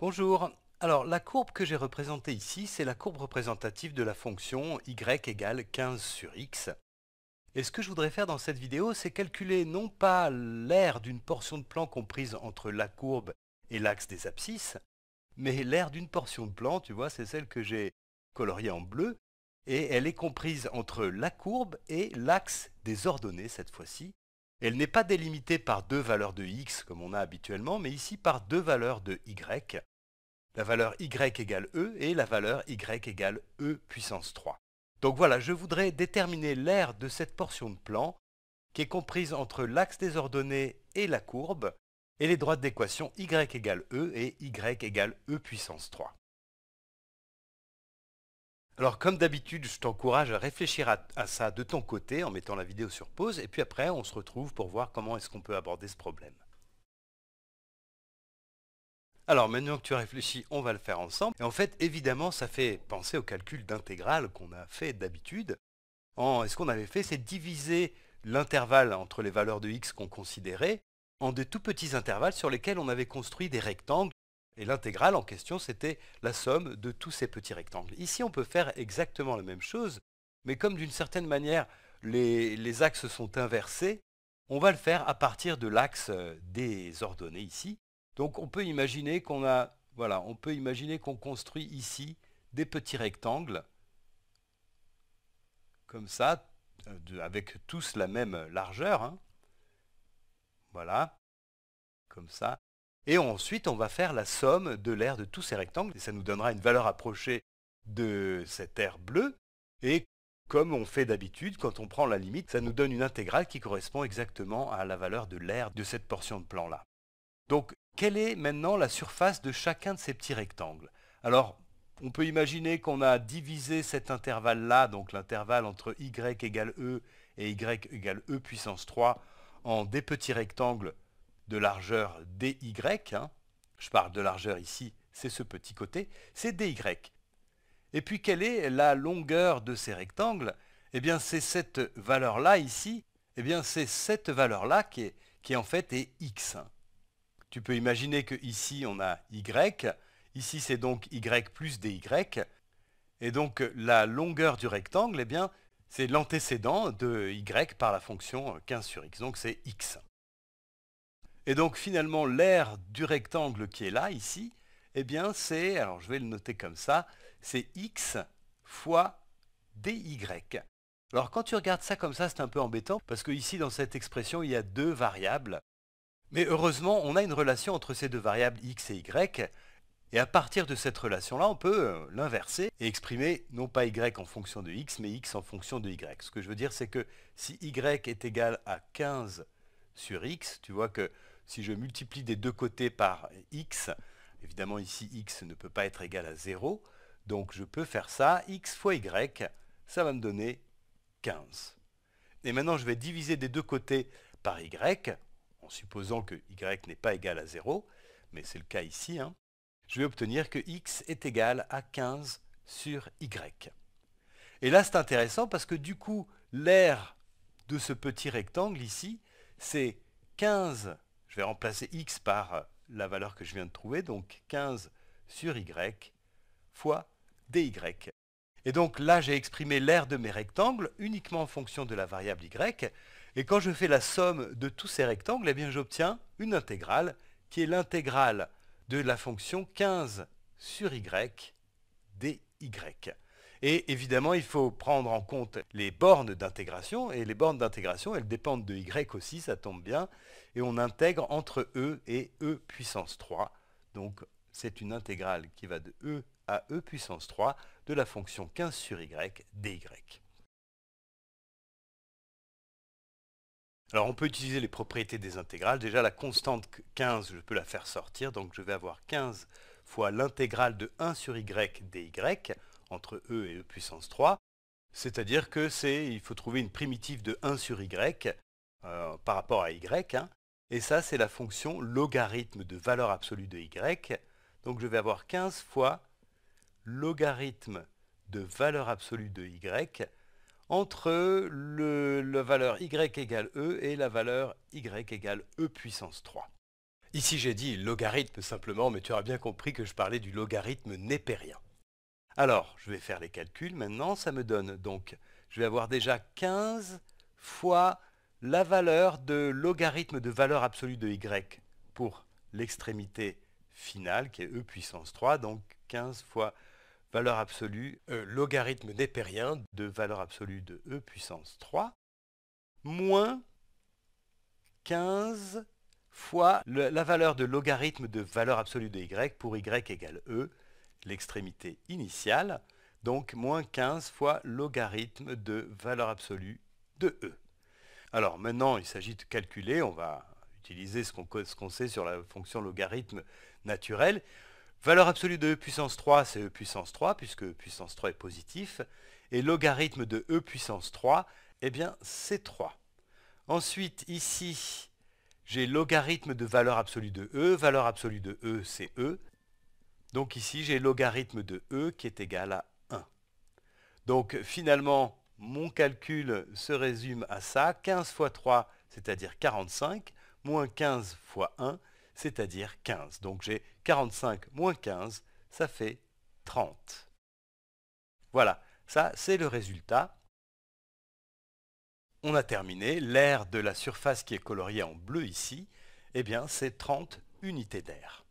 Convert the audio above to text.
Bonjour. Alors la courbe que j'ai représentée ici, c'est la courbe représentative de la fonction y égale 15 sur x. Et ce que je voudrais faire dans cette vidéo, c'est calculer non pas l'aire d'une portion de plan comprise entre la courbe et l'axe des abscisses, mais l'aire d'une portion de plan, tu vois, c'est celle que j'ai coloriée en bleu, et elle est comprise entre la courbe et l'axe des ordonnées cette fois-ci, elle n'est pas délimitée par deux valeurs de x comme on a habituellement, mais ici par deux valeurs de y, la valeur y égale e et la valeur y égale e puissance 3. Donc voilà, je voudrais déterminer l'aire de cette portion de plan qui est comprise entre l'axe des ordonnées et la courbe et les droites d'équation y égale e et y égale e puissance 3. Alors comme d'habitude, je t'encourage à réfléchir à, ça de ton côté en mettant la vidéo sur pause et puis après on se retrouve pour voir comment est-ce qu'on peut aborder ce problème. Alors maintenant que tu as réfléchi, on va le faire ensemble. Et en fait, évidemment, ça fait penser au calcul d'intégrale qu'on a fait d'habitude. et ce qu'on avait fait, c'est diviser l'intervalle entre les valeurs de x qu'on considérait en des tout petits intervalles sur lesquels on avait construit des rectangles et l'intégrale en question, c'était la somme de tous ces petits rectangles. Ici, on peut faire exactement la même chose, mais comme d'une certaine manière, les, axes sont inversés, on va le faire à partir de l'axe euh, des ordonnées ici. Donc on peut imaginer qu'on a, voilà, on peut imaginer qu'on construit ici des petits rectangles, comme ça, euh, avec tous la même largeur. Hein. Voilà, comme ça. Et ensuite, on va faire la somme de l'aire de tous ces rectangles, et ça nous donnera une valeur approchée de cette aire bleue. Et comme on fait d'habitude, quand on prend la limite, ça nous donne une intégrale qui correspond exactement à la valeur de l'aire de cette portion de plan-là. Donc, quelle est maintenant la surface de chacun de ces petits rectangles Alors, on peut imaginer qu'on a divisé cet intervalle-là, donc l'intervalle entre y égale e et y égale e puissance 3, en des petits rectangles de largeur dy, hein. je parle de largeur ici, c'est ce petit côté, c'est dy. Et puis quelle est la longueur de ces rectangles Eh bien c'est cette valeur-là ici, eh bien c'est cette valeur-là qui, qui, en fait est x. Tu peux imaginer que ici on a y, ici c'est donc y plus dy, et donc la longueur du rectangle, eh bien c'est l'antécédent de y par la fonction 15 sur x, donc c'est x. Et donc finalement, l'aire du rectangle qui est là, ici, eh bien c'est, alors je vais le noter comme ça, c'est x fois dy. Alors quand tu regardes ça comme ça, c'est un peu embêtant, parce que ici dans cette expression, il y a deux variables. Mais heureusement, on a une relation entre ces deux variables x et y, et à partir de cette relation-là, on peut euh, l'inverser et exprimer non pas y en fonction de x, mais x en fonction de y. Ce que je veux dire, c'est que si y est égal à 15 sur x, tu vois que si je multiplie des deux côtés par x, évidemment ici x ne peut pas être égal à 0, donc je peux faire ça, x fois y, ça va me donner 15. Et maintenant je vais diviser des deux côtés par y, en supposant que y n'est pas égal à 0, mais c'est le cas ici, hein. je vais obtenir que x est égal à 15 sur y. Et là c'est intéressant parce que du coup l'aire de ce petit rectangle ici, c'est 15 je vais remplacer x par euh, la valeur que je viens de trouver, donc 15 sur y fois dy. Et donc là, j'ai exprimé l'aire de mes rectangles uniquement en fonction de la variable y. Et quand je fais la somme de tous ces rectangles, eh bien j'obtiens une intégrale qui est l'intégrale de la fonction 15 sur y dy. Et évidemment, il faut prendre en compte les bornes d'intégration. Et les bornes d'intégration, elles dépendent de y aussi, ça tombe bien. Et on intègre entre e et e puissance 3. Donc c'est une intégrale qui va de e à e puissance 3 de la fonction 15 sur y dy. Alors on peut utiliser les propriétés des intégrales. Déjà la constante 15, je peux la faire sortir, donc je vais avoir 15 fois l'intégrale de 1 sur y dy entre e et e puissance 3. C'est-à-dire que c'est, il faut trouver une primitive de 1 sur y euh, par rapport à y. Hein. et ça, c'est la fonction logarithme de valeur absolue de y. Donc je vais avoir 15 fois logarithme de valeur absolue de y entre le, la valeur y égale e et la valeur y égale e puissance 3. Ici j'ai dit logarithme simplement, mais tu auras bien compris que je parlais du logarithme népérien. Alors, je vais faire les calculs maintenant, ça me donne donc, je vais avoir déjà 15 fois la valeur de logarithme de valeur absolue de y pour l'extrémité finale, qui est e puissance 3, donc 15 fois valeur absolue, euh, logarithme népérien de valeur absolue de e puissance 3, moins 15 fois la valeur de logarithme de valeur absolue de y pour y égale e, l'extrémité initiale, donc moins 15 fois logarithme de valeur absolue de E. Alors maintenant, il s'agit de calculer, on va utiliser ce qu'on sait sur la fonction logarithme naturelle. Valeur absolue de E puissance 3, c'est E puissance 3, puisque E puissance 3 est positif. Et logarithme de E puissance 3, eh bien, c'est 3. Ensuite, ici, j'ai logarithme de valeur absolue de E. Valeur absolue de E, c'est E. Donc ici, j'ai logarithme de E qui est égal à 1. Donc finalement, mon calcul se résume à ça. 15 fois 3, c'est-à-dire 45, moins 15 fois 1, c'est-à-dire 15. Donc j'ai 45 moins 15, ça fait 30. Voilà, ça c'est le résultat. On a terminé. L'air de la surface qui est coloriée en bleu ici, eh bien c'est 30 unités d'air.